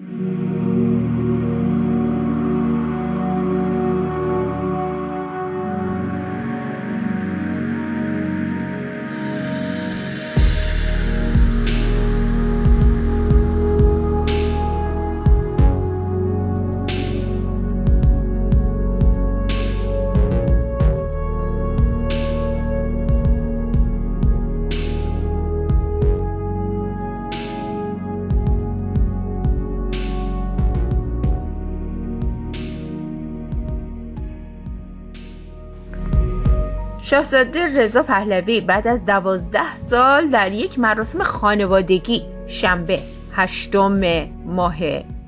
Thank you. شاهزاده رضا پهلوی بعد از دوازده سال در یک مراسم خانوادگی شنبه هشتم ماه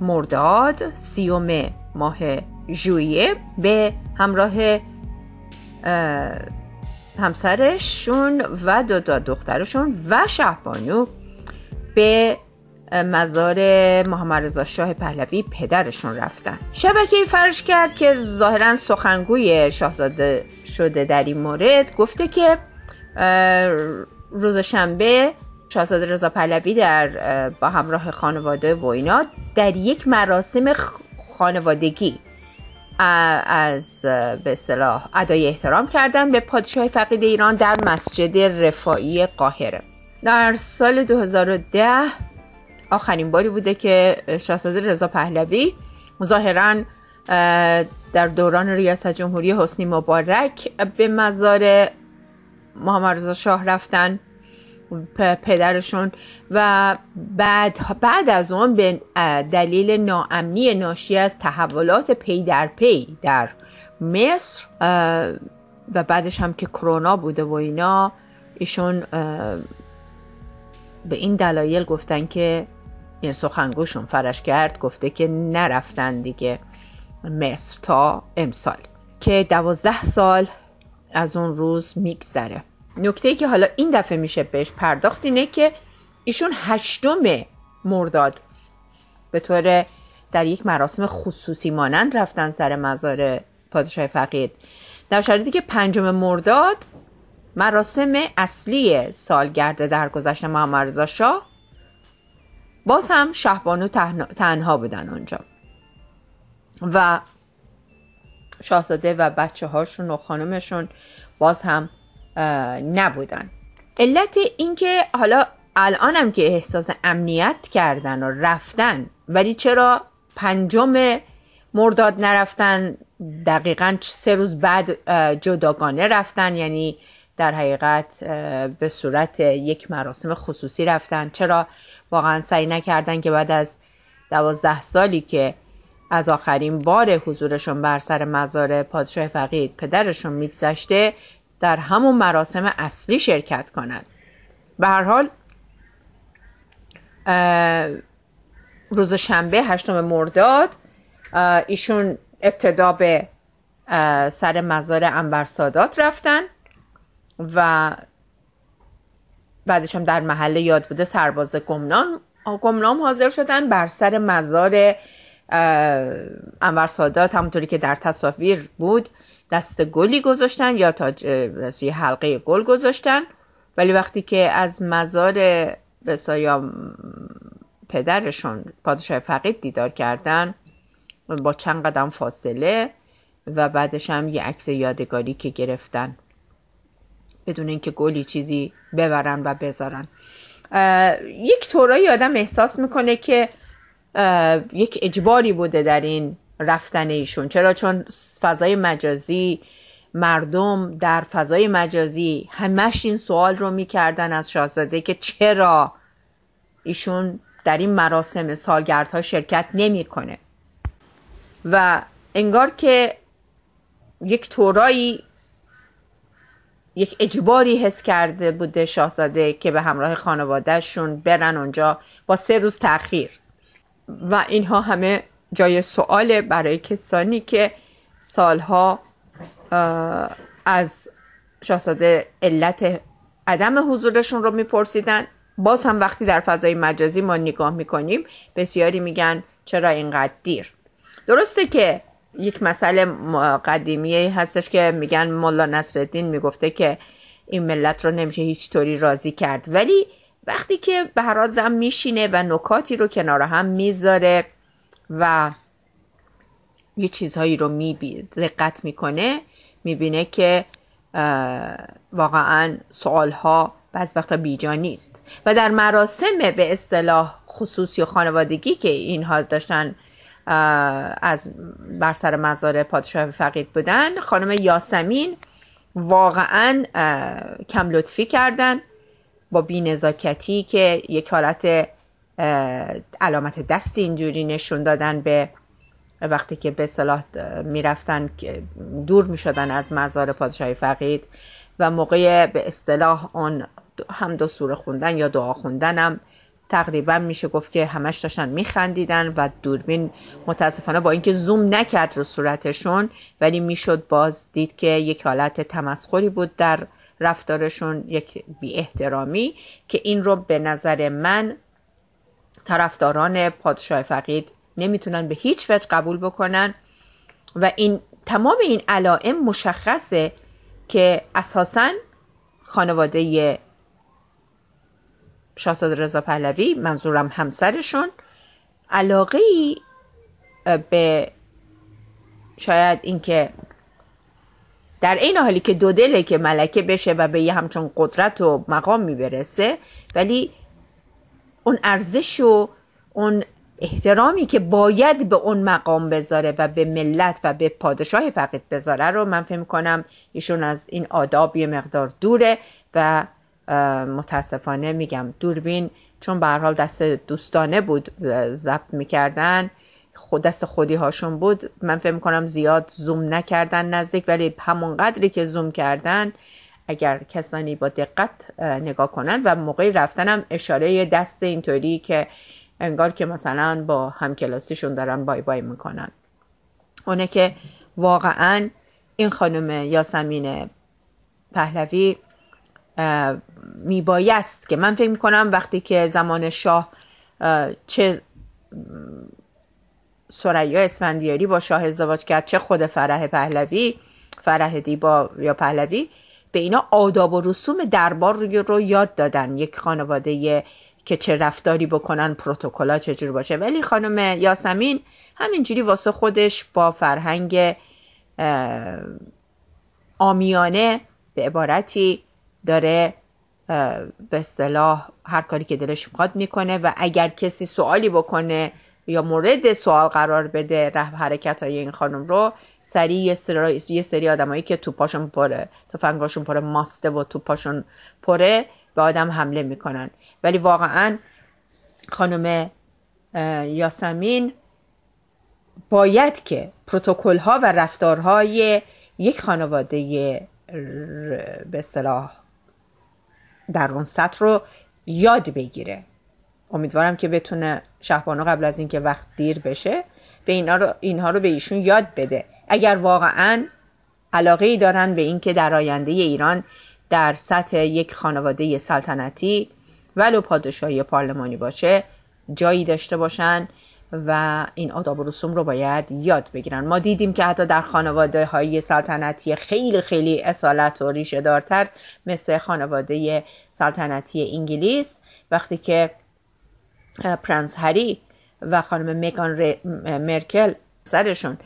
مرداد سیوم ماه ژوئیه به همراه همسرشون و دو دخترشون و شهبانو به مزار محمد رضا شاه پهلوی پدرشون رفتن شبکه فرش کرد که ظاهرا سخنگوی شاهزاده شده در این مورد گفته که روز شنبه شاهزاده رضا پهلوی در با همراه خانواده و اینا در یک مراسم خانوادگی از به صلاح ادای احترام کردن به پادشاه فقید ایران در مسجد رفاعی قاهره در سال 2010 آخرین باری بوده که شاهزاده رضا پهلوی ظاهرا در دوران ریاست جمهوری حسنی مبارک به مزار محمد رضا شاه رفتن پدرشون و بعد, بعد از اون به دلیل ناامنی ناشی از تحولات پی در پی در مصر و بعدش هم که کرونا بوده و اینا ایشون به این دلایل گفتن که این سخنگوشون کرد گفته که نرفتن دیگه مصر تا امسال که دوازده سال از اون روز میگذره نکته ای که حالا این دفعه میشه بهش پرداخت اینه که ایشون هشتم مرداد به طور در یک مراسم خصوصی مانند رفتن سر مزار پادشاه فقید در شرایطی که پنجم مرداد مراسم اصلی سالگرد درگذشت محمد رضا شاه باز هم شهبانو تنها بودن آنجا و شاهزاده و بچه هاشون و خانمشون باز هم نبودن علت اینکه حالا الانم که احساس امنیت کردن و رفتن ولی چرا پنجم مرداد نرفتن دقیقا سه روز بعد جداگانه رفتن یعنی در حقیقت به صورت یک مراسم خصوصی رفتن چرا واقعا سعی نکردن که بعد از دوازده سالی که از آخرین بار حضورشون بر سر مزار پادشاه فقید پدرشون میگذشته در همون مراسم اصلی شرکت کنند به هر حال روز شنبه هشتم مرداد ایشون ابتدا به سر مزار انبر سادات رفتن و بعدش هم در محل یاد بوده سرباز گمنام گمنام حاضر شدن بر سر مزار انور سادات همونطوری که در تصاویر بود دست گلی گذاشتن یا تا حلقه گل گذاشتن ولی وقتی که از مزار بسایا پدرشون پادشاه فقید دیدار کردن با چند قدم فاصله و بعدش هم یه عکس یادگاری که گرفتن بدون اینکه گلی چیزی ببرن و بذارن یک طورایی آدم احساس میکنه که یک اجباری بوده در این رفتن ایشون چرا چون فضای مجازی مردم در فضای مجازی همش این سوال رو میکردن از شاهزاده که چرا ایشون در این مراسم سالگردها شرکت نمیکنه و انگار که یک طورایی یک اجباری حس کرده بوده شاهزاده که به همراه خانوادهشون برن اونجا با سه روز تاخیر و اینها همه جای سوال برای کسانی که سالها از شاهزاده علت عدم حضورشون رو میپرسیدن باز هم وقتی در فضای مجازی ما نگاه میکنیم بسیاری میگن چرا اینقدر دیر درسته که یک مسئله قدیمی هستش که میگن ملا نصرالدین میگفته که این ملت رو نمیشه هیچ طوری راضی کرد ولی وقتی که به میشینه و نکاتی رو کنار هم میذاره و یه چیزهایی رو دقت میکنه میبینه که واقعا سوالها بعض وقتا بیجا نیست و در مراسم به اصطلاح خصوصی و خانوادگی که اینها داشتن از بر سر مزار پادشاه فقید بودن خانم یاسمین واقعا کم لطفی کردن با نزاکتی که یک حالت علامت دست اینجوری نشون دادن به وقتی که به صلاح میرفتن دور میشدن از مزار پادشاه فقید و موقع به اصطلاح آن هم دو سوره خوندن یا دعا خوندن هم تقریبا میشه گفت که همش داشتن میخندیدن و دوربین متاسفانه با اینکه زوم نکرد رو صورتشون ولی میشد باز دید که یک حالت تمسخری بود در رفتارشون یک بی احترامی که این رو به نظر من طرفداران پادشاه فقید نمیتونن به هیچ وجه قبول بکنن و این تمام این علائم مشخصه که اساسا خانواده شاهزاده رضا پهلوی منظورم همسرشون علاقه به شاید اینکه در این حالی که دو دله که ملکه بشه و به یه همچون قدرت و مقام میبرسه ولی اون ارزش و اون احترامی که باید به اون مقام بذاره و به ملت و به پادشاه فقید بذاره رو من فکر کنم ایشون از این آداب یه مقدار دوره و متاسفانه میگم دوربین چون به حال دست دوستانه بود ضبط میکردن خود دست خودی هاشون بود من فکر میکنم زیاد زوم نکردن نزدیک ولی همون قدری که زوم کردن اگر کسانی با دقت نگاه کنن و موقع رفتنم اشاره دست اینطوری که انگار که مثلا با همکلاسیشون دارن بای بای میکنن اونه که واقعا این خانم یاسمین پهلوی میبایست که من فکر میکنم وقتی که زمان شاه چه سریا اسفندیاری با شاه ازدواج کرد چه خود فرح پهلوی فرح دیبا یا پهلوی به اینا آداب و رسوم دربار رو, رو یاد دادن یک خانواده که چه رفتاری بکنن پروتکلا چجور باشه ولی خانم یاسمین همینجوری واسه خودش با فرهنگ آمیانه به عبارتی داره به اصطلاح هر کاری که دلش میخواد میکنه و اگر کسی سوالی بکنه یا مورد سوال قرار بده ره حرکت های این خانم رو سریع یه سری, یه سری آدمایی که توپاشون پره تفنگاشون پره ماسته و توپاشون پره به آدم حمله میکنن ولی واقعا خانم یاسمین باید که پروتکل ها و رفتارهای یک خانواده به صلاح در اون سطح رو یاد بگیره امیدوارم که بتونه شهبانو قبل از اینکه وقت دیر بشه به اینا رو اینها رو به ایشون یاد بده اگر واقعا علاقه ای دارن به اینکه در آینده ایران در سطح یک خانواده سلطنتی ولو پادشاهی پارلمانی باشه جایی داشته باشن و این آداب و رسوم رو باید یاد بگیرن ما دیدیم که حتی در خانواده های سلطنتی خیلی خیلی اصالت و ریشه دارتر مثل خانواده سلطنتی انگلیس وقتی که پرنس هری و خانم مگان مرکل سرشون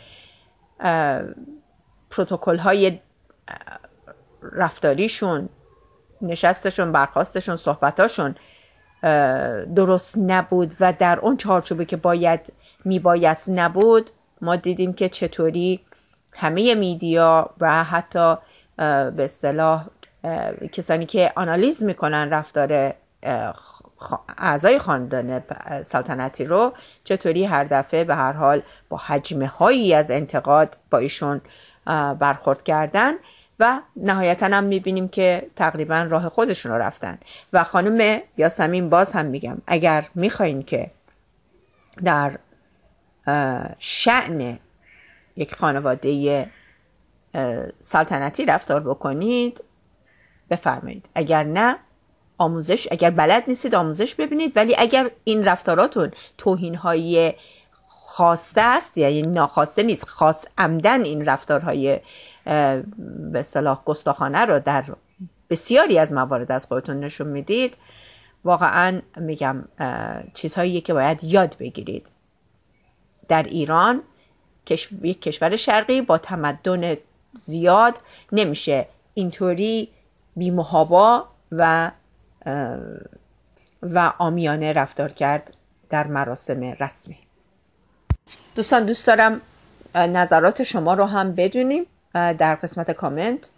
پروتکل های رفتاریشون نشستشون برخواستشون صحبتاشون درست نبود و در اون چارچوبی که باید میبایست نبود ما دیدیم که چطوری همه میدیا و حتی به اصطلاح کسانی که آنالیز میکنن رفتار اعضای خاندان سلطنتی رو چطوری هر دفعه به هر حال با حجمه هایی از انتقاد با ایشون برخورد کردن و نهایتا هم میبینیم که تقریبا راه خودشون رو رفتن و خانم یاسمین باز هم میگم اگر میخواین که در شعن یک خانواده سلطنتی رفتار بکنید بفرمایید اگر نه آموزش اگر بلد نیستید آموزش ببینید ولی اگر این رفتاراتون توهین های خواسته است یعنی ناخواسته نیست خاص عمدن این رفتارهای به صلاح گستاخانه رو در بسیاری از موارد از خودتون نشون میدید واقعا میگم چیزهایی که باید یاد بگیرید در ایران یک کشور شرقی با تمدن زیاد نمیشه اینطوری بیمهابا و و آمیانه رفتار کرد در مراسم رسمی دوستان دوست دارم نظرات شما رو هم بدونیم در قسمت کامنت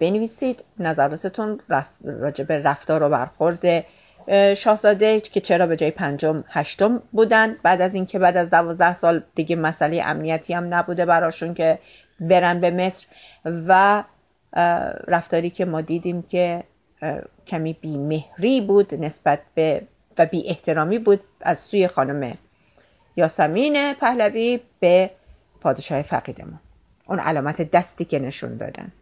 بنویسید نظراتتون رف... راجب رفتار و برخورد شاهزاده که چرا به جای پنجم هشتم بودن بعد از اینکه بعد از دوازده سال دیگه مسئله امنیتی هم نبوده براشون که برن به مصر و رفتاری که ما دیدیم که کمی بیمهری بود نسبت به و بی احترامی بود از سوی خانم یاسمین پهلوی به پادشاه فقیدمون اون علامت دستی که نشون دادن